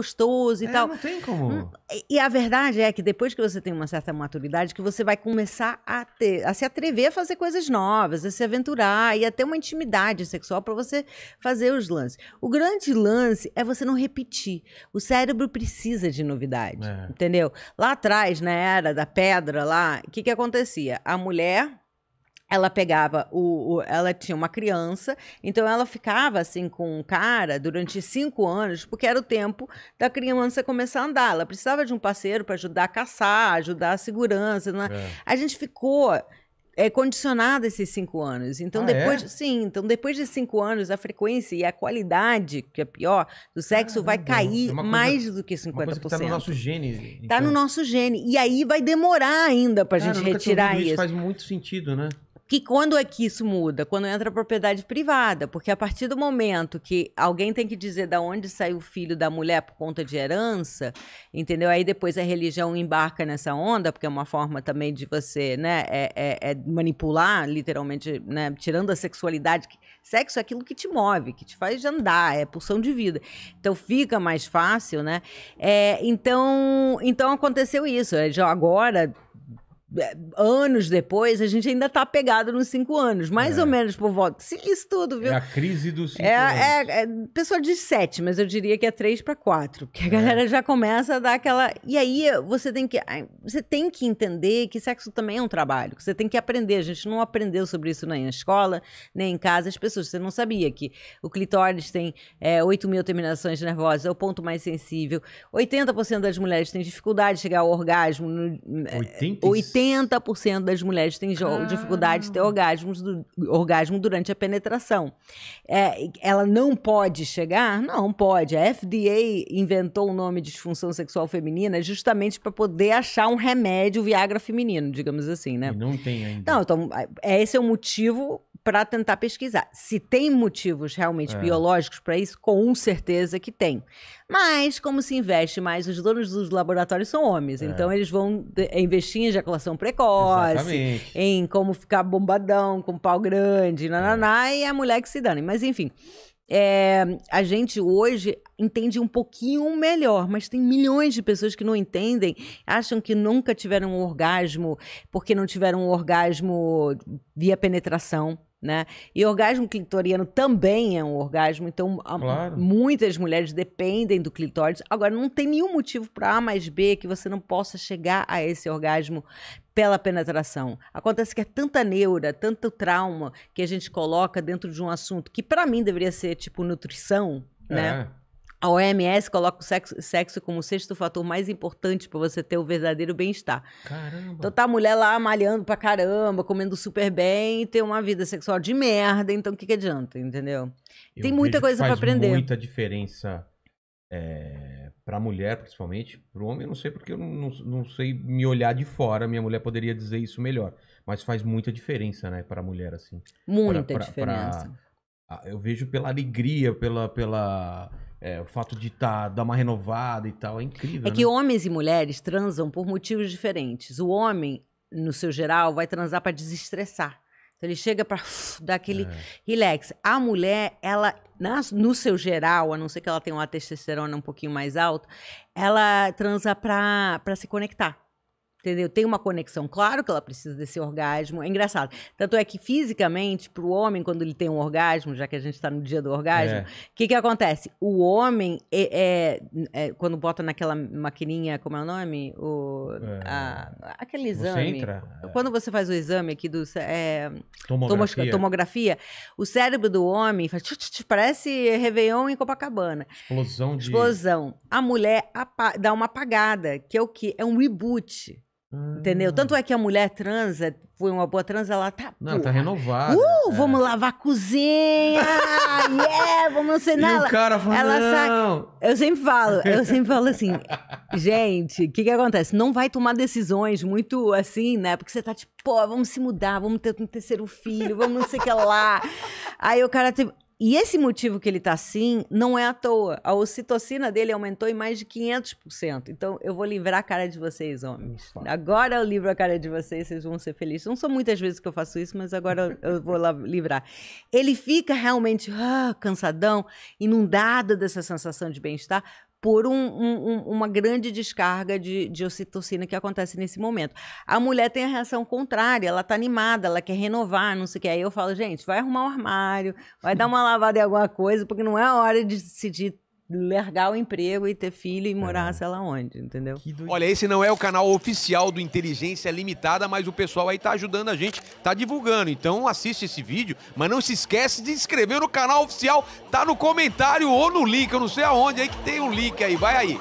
gostoso e é, tal. Não tem como. Hum, e a verdade é que depois que você tem uma certa maturidade, que você vai começar a ter, a se atrever a fazer coisas novas, a se aventurar e até uma intimidade sexual para você fazer os lances. O grande lance é você não repetir. O cérebro precisa de novidade, é. entendeu? Lá atrás, na era da pedra lá, o que que acontecia? A mulher ela pegava o, o, Ela tinha uma criança, então ela ficava assim com um cara durante cinco anos, porque era o tempo da criança começar a andar. Ela precisava de um parceiro para ajudar a caçar, ajudar a segurança. Né? É. A gente ficou. É condicionado esses cinco anos. Então, ah, depois. É? Sim, então depois de cinco anos, a frequência e a qualidade, que é pior, do sexo vai é cair coisa, mais do que 50%. Está no nosso gene. Está no então. nosso gene. E aí vai demorar ainda para a gente retirar isso. isso. Faz muito sentido, né? que quando é que isso muda? Quando entra a propriedade privada, porque a partir do momento que alguém tem que dizer da onde saiu o filho da mulher por conta de herança, entendeu? Aí depois a religião embarca nessa onda, porque é uma forma também de você, né, é, é, é manipular, literalmente, né, tirando a sexualidade. Sexo é aquilo que te move, que te faz andar, é pulsão de vida. Então fica mais fácil, né? É, então, então aconteceu isso. É, agora é, anos depois, a gente ainda está pegado nos cinco anos, mais é. ou menos por volta. Sim, isso tudo, viu? É a crise dos cinco é, anos. É, é, pessoa de sete, mas eu diria que é três para quatro, porque a é. galera já começa a dar aquela. E aí você tem que você tem que entender que sexo também é um trabalho, você tem que aprender. A gente não aprendeu sobre isso nem na escola, nem em casa. As pessoas, você não sabia que o clitóris tem é, 8 mil terminações nervosas, é o ponto mais sensível. 80% das mulheres têm dificuldade de chegar ao orgasmo. No, 80 é, 80% das mulheres têm ah. dificuldade de ter orgasmos do, orgasmo durante a penetração. É, ela não pode chegar? Não pode. A FDA inventou o nome de disfunção sexual feminina justamente para poder achar um remédio Viagra feminino, digamos assim, né? E não tem ainda. Não, então, é, esse é o motivo para tentar pesquisar. Se tem motivos realmente é. biológicos para isso, com certeza que tem. Mas, como se investe mais, os donos dos laboratórios são homens, é. então eles vão investir em ejaculação precoce, Exatamente. em como ficar bombadão, com pau grande, é. nananá, é. e a mulher que se dane. Mas, enfim. É, a gente hoje entende um pouquinho melhor, mas tem milhões de pessoas que não entendem, acham que nunca tiveram um orgasmo porque não tiveram um orgasmo via penetração né? E orgasmo clitoriano também é um orgasmo, então claro. muitas mulheres dependem do clitóris. Agora, não tem nenhum motivo para A mais B que você não possa chegar a esse orgasmo pela penetração. Acontece que é tanta neura, tanto trauma que a gente coloca dentro de um assunto que para mim deveria ser tipo nutrição, né? é. né? A OMS coloca o sexo, sexo como o sexto fator mais importante para você ter o verdadeiro bem-estar. Caramba. Então tá a mulher lá malhando pra caramba, comendo super bem e ter uma vida sexual de merda, então o que, que adianta, entendeu? Eu Tem muita coisa para aprender. faz muita diferença é, pra mulher, principalmente. Pro homem, eu não sei porque eu não, não sei me olhar de fora. Minha mulher poderia dizer isso melhor. Mas faz muita diferença, né, pra mulher, assim. Muita pra, pra, diferença. Pra, eu vejo pela alegria, pela. pela é, o fato de tá, dar uma renovada e tal, é incrível. É né? que homens e mulheres transam por motivos diferentes. O homem, no seu geral, vai transar para desestressar. Então ele chega para dar aquele é. relax. A mulher, ela, nas, no seu geral, a não ser que ela tenha uma testosterona um pouquinho mais alta, ela transa para se conectar entendeu? Tem uma conexão, claro que ela precisa desse orgasmo. É engraçado. Tanto é que fisicamente, para o homem, quando ele tem um orgasmo, já que a gente está no dia do orgasmo, é. o é. que, que acontece? O homem, é, é, é, quando bota naquela maquininha, como é o nome? O, a, é. aquele exame. Você entra, Quando você faz o exame aqui do. É, tomografia. tomografia, o cérebro do homem faz. Tch, tch, tch, parece Réveillon em Copacabana. Explosão de. Explosão. A mulher dá uma apagada, que é o que? É um reboot. Ah. Entendeu? Tanto é que a mulher transa, foi uma boa transa, ela tá. Não, tá porra. tá renovada. Uh, é. vamos lavar a cozinha! yeah, vamos ensinar. E ela, o cara fala, ela não. Saca... Eu sempre falo, eu sempre falo assim, gente, o que que acontece? Não vai tomar decisões muito assim, né? Porque você tá tipo, pô, vamos se mudar, vamos ter um terceiro filho, vamos não sei o que lá. Aí o cara, teve. E esse motivo que ele está assim não é à toa. A ocitocina dele aumentou em mais de 500%. Então, eu vou livrar a cara de vocês, homens. Agora eu livro a cara de vocês, vocês vão ser felizes. Não são muitas vezes que eu faço isso, mas agora eu vou lá livrar. Ele fica realmente ah, cansadão, inundado dessa sensação de bem-estar, por um, um, uma grande descarga de, de ocitocina que acontece nesse momento. A mulher tem a reação contrária, ela tá animada, ela quer renovar, não sei o que. Aí eu falo, gente, vai arrumar um armário, vai dar uma lavada em alguma coisa, porque não é hora de decidir largar o emprego e ter filho e morar, é. sei lá onde, entendeu? Olha, esse não é o canal oficial do Inteligência Limitada, mas o pessoal aí tá ajudando a gente, tá divulgando. Então assiste esse vídeo, mas não se esquece de inscrever no canal oficial, tá no comentário ou no link, eu não sei aonde aí que tem um link aí, vai aí.